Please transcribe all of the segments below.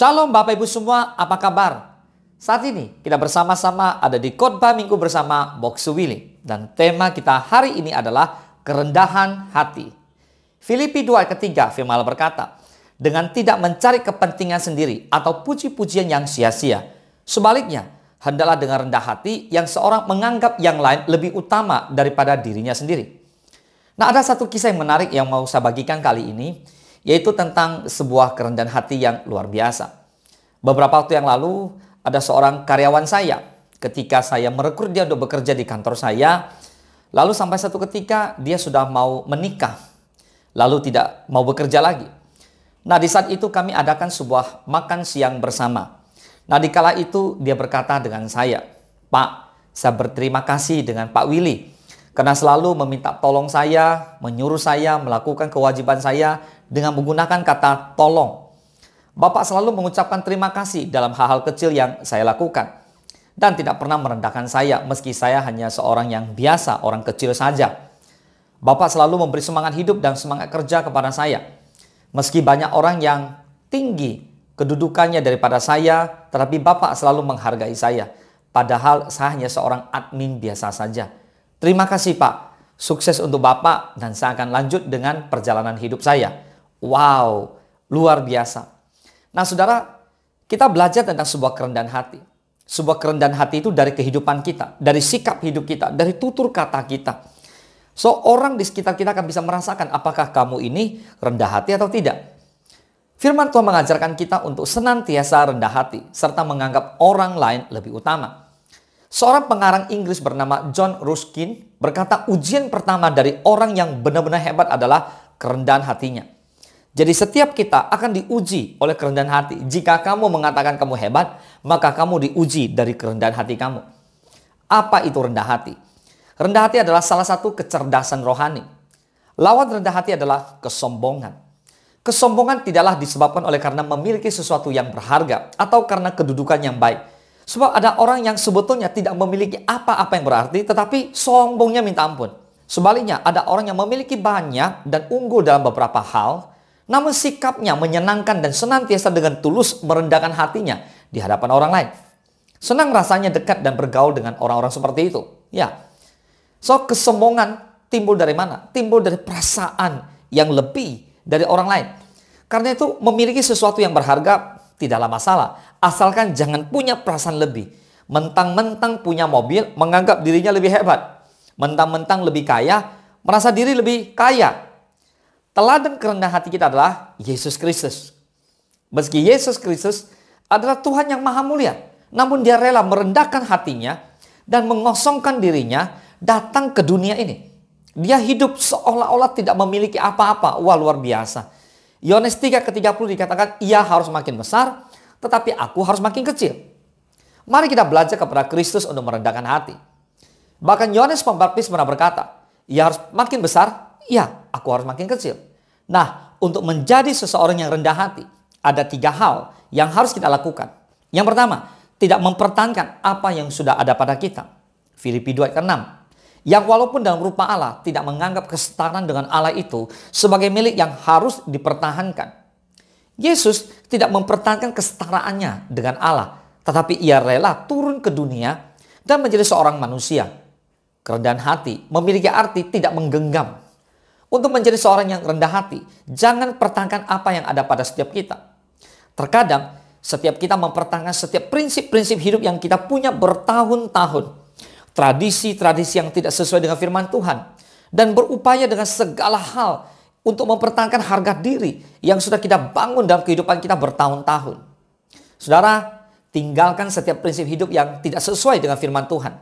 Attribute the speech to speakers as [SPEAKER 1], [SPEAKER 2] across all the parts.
[SPEAKER 1] Shalom Bapak Ibu semua, apa kabar? Saat ini kita bersama-sama ada di khotbah minggu bersama Boksu Willy. Dan tema kita hari ini adalah kerendahan hati. Filipi 2 ketiga firman berkata, Dengan tidak mencari kepentingan sendiri atau puji-pujian yang sia-sia. Sebaliknya, hendalah dengan rendah hati yang seorang menganggap yang lain lebih utama daripada dirinya sendiri. Nah ada satu kisah yang menarik yang mau saya bagikan kali ini, yaitu tentang sebuah kerendahan hati yang luar biasa. Beberapa waktu yang lalu ada seorang karyawan saya ketika saya merekrut dia untuk bekerja di kantor saya lalu sampai satu ketika dia sudah mau menikah lalu tidak mau bekerja lagi. Nah di saat itu kami adakan sebuah makan siang bersama. Nah di kala itu dia berkata dengan saya, Pak saya berterima kasih dengan Pak Willy karena selalu meminta tolong saya, menyuruh saya melakukan kewajiban saya dengan menggunakan kata tolong Bapak selalu mengucapkan terima kasih dalam hal-hal kecil yang saya lakukan. Dan tidak pernah merendahkan saya meski saya hanya seorang yang biasa, orang kecil saja. Bapak selalu memberi semangat hidup dan semangat kerja kepada saya. Meski banyak orang yang tinggi kedudukannya daripada saya, tetapi Bapak selalu menghargai saya. Padahal saya hanya seorang admin biasa saja. Terima kasih Pak, sukses untuk Bapak dan saya akan lanjut dengan perjalanan hidup saya. Wow, luar biasa. Nah saudara, kita belajar tentang sebuah kerendahan hati. Sebuah kerendahan hati itu dari kehidupan kita, dari sikap hidup kita, dari tutur kata kita. So, orang di sekitar kita akan bisa merasakan apakah kamu ini rendah hati atau tidak. Firman Tuhan mengajarkan kita untuk senantiasa rendah hati, serta menganggap orang lain lebih utama. Seorang pengarang Inggris bernama John Ruskin berkata ujian pertama dari orang yang benar-benar hebat adalah kerendahan hatinya. Jadi setiap kita akan diuji oleh kerendahan hati. Jika kamu mengatakan kamu hebat, maka kamu diuji dari kerendahan hati kamu. Apa itu rendah hati? Rendah hati adalah salah satu kecerdasan rohani. Lawan rendah hati adalah kesombongan. Kesombongan tidaklah disebabkan oleh karena memiliki sesuatu yang berharga atau karena kedudukan yang baik. Sebab ada orang yang sebetulnya tidak memiliki apa-apa yang berarti tetapi sombongnya minta ampun. Sebaliknya, ada orang yang memiliki banyak dan unggul dalam beberapa hal, namun sikapnya menyenangkan dan senantiasa dengan tulus merendahkan hatinya di hadapan orang lain. Senang rasanya dekat dan bergaul dengan orang-orang seperti itu. Ya. So kesombongan timbul dari mana? Timbul dari perasaan yang lebih dari orang lain. Karena itu memiliki sesuatu yang berharga tidaklah masalah. Asalkan jangan punya perasaan lebih. Mentang-mentang punya mobil menganggap dirinya lebih hebat. Mentang-mentang lebih kaya merasa diri lebih kaya Teladan kerendahan hati kita adalah Yesus Kristus. Meski Yesus Kristus adalah Tuhan yang maha mulia, namun dia rela merendahkan hatinya dan mengosongkan dirinya datang ke dunia ini. Dia hidup seolah-olah tidak memiliki apa-apa. Wah luar biasa. Yohanes 3 ke 30 dikatakan ia harus makin besar tetapi aku harus makin kecil. Mari kita belajar kepada Kristus untuk merendahkan hati. Bahkan Yohanes Pembaptis pernah berkata, ia harus makin besar Ya, aku harus makin kecil. Nah, untuk menjadi seseorang yang rendah hati, ada tiga hal yang harus kita lakukan. Yang pertama, tidak mempertahankan apa yang sudah ada pada kita. Filipi 2 ayat 6. Yang walaupun dalam rupa Allah tidak menganggap kesetaraan dengan Allah itu sebagai milik yang harus dipertahankan. Yesus tidak mempertahankan kesetaraannya dengan Allah, tetapi ia rela turun ke dunia dan menjadi seorang manusia. Kerendahan hati memiliki arti tidak menggenggam, untuk menjadi seorang yang rendah hati, jangan pertahankan apa yang ada pada setiap kita. Terkadang, setiap kita mempertahankan setiap prinsip-prinsip hidup yang kita punya bertahun-tahun. Tradisi-tradisi yang tidak sesuai dengan firman Tuhan. Dan berupaya dengan segala hal untuk mempertahankan harga diri yang sudah kita bangun dalam kehidupan kita bertahun-tahun. Saudara, tinggalkan setiap prinsip hidup yang tidak sesuai dengan firman Tuhan.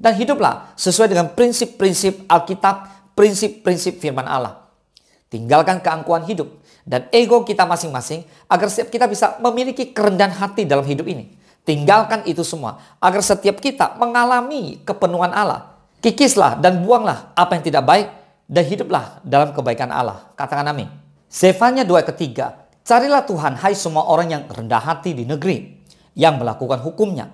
[SPEAKER 1] Dan hiduplah sesuai dengan prinsip-prinsip Alkitab prinsip-prinsip firman Allah. Tinggalkan keangkuhan hidup dan ego kita masing-masing agar setiap kita bisa memiliki kerendahan hati dalam hidup ini. Tinggalkan itu semua agar setiap kita mengalami kepenuhan Allah. Kikislah dan buanglah apa yang tidak baik dan hiduplah dalam kebaikan Allah. Katakan amin. Sefanya dua ketiga, carilah Tuhan hai semua orang yang rendah hati di negeri yang melakukan hukumnya.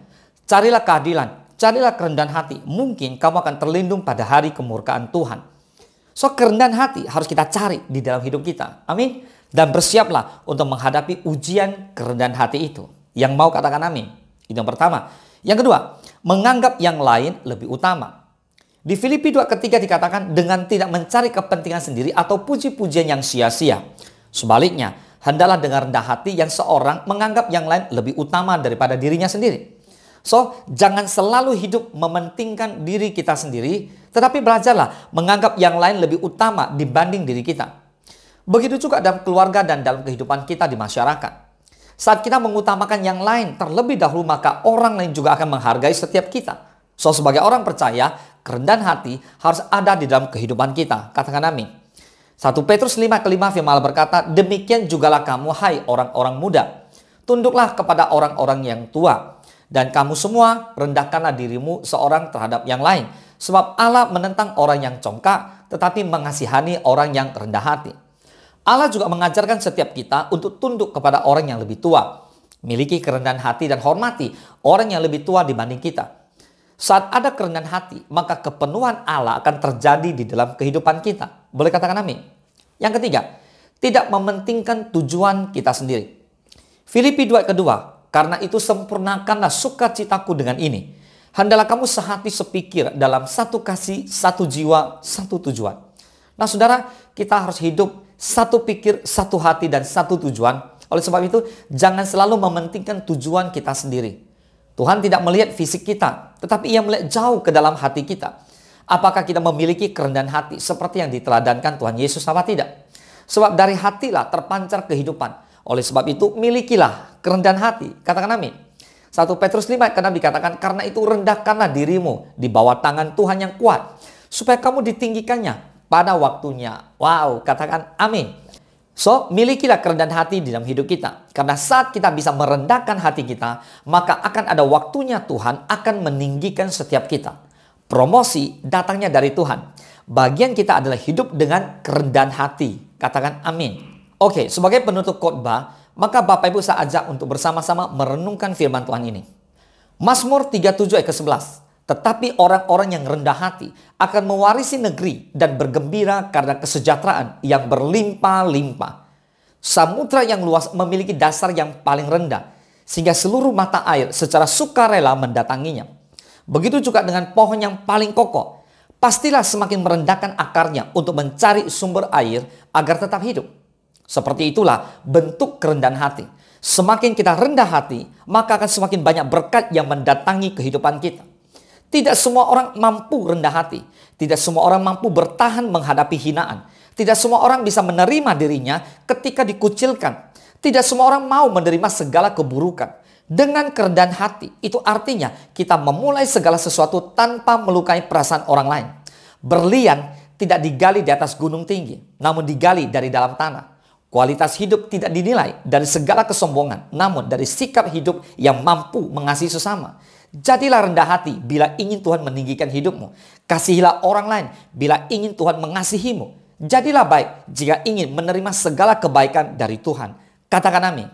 [SPEAKER 1] Carilah keadilan, carilah kerendahan hati. Mungkin kamu akan terlindung pada hari kemurkaan Tuhan. So kerendahan hati harus kita cari di dalam hidup kita. Amin. Dan bersiaplah untuk menghadapi ujian kerendahan hati itu. Yang mau katakan amin. Itu yang pertama. Yang kedua, menganggap yang lain lebih utama. Di Filipi 2 ketiga dikatakan dengan tidak mencari kepentingan sendiri atau puji-pujian yang sia-sia. Sebaliknya, hendaklah dengan rendah hati yang seorang menganggap yang lain lebih utama daripada dirinya sendiri. So, jangan selalu hidup mementingkan diri kita sendiri, tetapi belajarlah menganggap yang lain lebih utama dibanding diri kita. Begitu juga dalam keluarga dan dalam kehidupan kita di masyarakat. Saat kita mengutamakan yang lain terlebih dahulu maka orang lain juga akan menghargai setiap kita. So sebagai orang percaya, kerendahan hati harus ada di dalam kehidupan kita. Katakan amin. 1 Petrus 5 kelima firman Allah berkata, Demikian jugalah kamu hai orang-orang muda. Tunduklah kepada orang-orang yang tua dan kamu semua rendahkanlah dirimu seorang terhadap yang lain. Sebab Allah menentang orang yang congkak tetapi mengasihani orang yang rendah hati. Allah juga mengajarkan setiap kita untuk tunduk kepada orang yang lebih tua. Miliki kerendahan hati dan hormati orang yang lebih tua dibanding kita. Saat ada kerendahan hati, maka kepenuhan Allah akan terjadi di dalam kehidupan kita. Boleh katakan amin. Yang ketiga, tidak mementingkan tujuan kita sendiri. Filipi 2 kedua, karena itu sempurnakanlah sukacitaku dengan ini. Hendaklah kamu sehati sepikir dalam satu kasih, satu jiwa, satu tujuan. Nah saudara, kita harus hidup satu pikir, satu hati, dan satu tujuan. Oleh sebab itu, jangan selalu mementingkan tujuan kita sendiri. Tuhan tidak melihat fisik kita, tetapi ia melihat jauh ke dalam hati kita. Apakah kita memiliki kerendahan hati seperti yang diteladankan Tuhan Yesus apa tidak? Sebab dari hatilah terpancar kehidupan. Oleh sebab itu, milikilah kerendahan hati. Katakan amin. 1 Petrus 5 karena dikatakan karena itu rendahkanlah dirimu di bawah tangan Tuhan yang kuat supaya kamu ditinggikannya pada waktunya. Wow, katakan amin. So, milikilah kerendahan hati di dalam hidup kita. Karena saat kita bisa merendahkan hati kita, maka akan ada waktunya Tuhan akan meninggikan setiap kita. Promosi datangnya dari Tuhan. Bagian kita adalah hidup dengan kerendahan hati. Katakan amin. Oke, okay, sebagai penutup khotbah, maka Bapak Ibu saya ajak untuk bersama-sama merenungkan firman Tuhan ini. Mazmur 37 ayat ke-11. Tetapi orang-orang yang rendah hati akan mewarisi negeri dan bergembira karena kesejahteraan yang berlimpah-limpah. Samudra yang luas memiliki dasar yang paling rendah sehingga seluruh mata air secara sukarela mendatanginya. Begitu juga dengan pohon yang paling kokoh, pastilah semakin merendahkan akarnya untuk mencari sumber air agar tetap hidup. Seperti itulah bentuk kerendahan hati. Semakin kita rendah hati, maka akan semakin banyak berkat yang mendatangi kehidupan kita. Tidak semua orang mampu rendah hati. Tidak semua orang mampu bertahan menghadapi hinaan. Tidak semua orang bisa menerima dirinya ketika dikucilkan. Tidak semua orang mau menerima segala keburukan. Dengan kerendahan hati, itu artinya kita memulai segala sesuatu tanpa melukai perasaan orang lain. Berlian tidak digali di atas gunung tinggi, namun digali dari dalam tanah. Kualitas hidup tidak dinilai dari segala kesombongan, namun dari sikap hidup yang mampu mengasihi sesama. Jadilah rendah hati bila ingin Tuhan meninggikan hidupmu. Kasihilah orang lain bila ingin Tuhan mengasihimu. Jadilah baik jika ingin menerima segala kebaikan dari Tuhan. Katakan amin.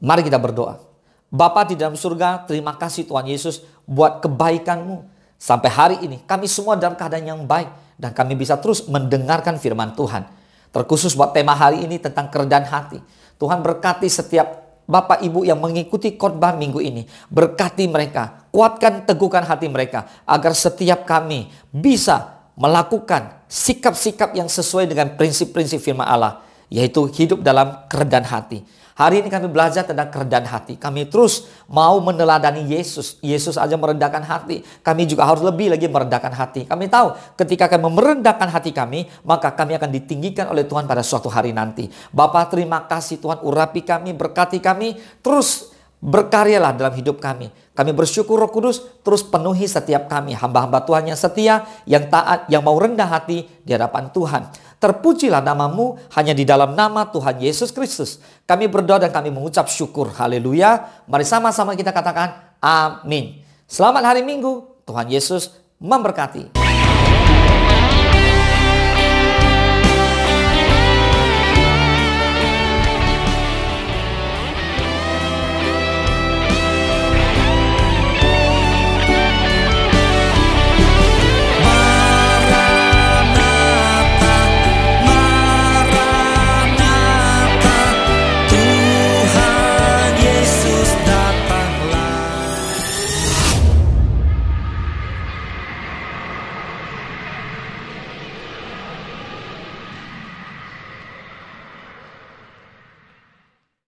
[SPEAKER 1] Mari kita berdoa. Bapa di dalam surga, terima kasih Tuhan Yesus buat kebaikanmu. Sampai hari ini kami semua dalam keadaan yang baik dan kami bisa terus mendengarkan firman Tuhan. Terkhusus buat tema hari ini tentang kerendahan hati. Tuhan berkati setiap Bapak Ibu yang mengikuti khotbah minggu ini. Berkati mereka, kuatkan teguhkan hati mereka agar setiap kami bisa melakukan sikap-sikap yang sesuai dengan prinsip-prinsip firman Allah yaitu hidup dalam kerendahan hati. Hari ini kami belajar tentang kerendahan hati. Kami terus mau meneladani Yesus. Yesus aja merendahkan hati. Kami juga harus lebih lagi merendahkan hati. Kami tahu ketika kami merendahkan hati kami, maka kami akan ditinggikan oleh Tuhan pada suatu hari nanti. Bapak terima kasih Tuhan urapi kami, berkati kami, terus Berkaryalah dalam hidup kami. Kami bersyukur Roh Kudus terus penuhi setiap kami, hamba-hamba Tuhan yang setia, yang taat, yang mau rendah hati di hadapan Tuhan. Terpujilah namamu hanya di dalam nama Tuhan Yesus Kristus. Kami berdoa dan kami mengucap syukur. Haleluya. Mari sama-sama kita katakan amin. Selamat hari Minggu. Tuhan Yesus memberkati.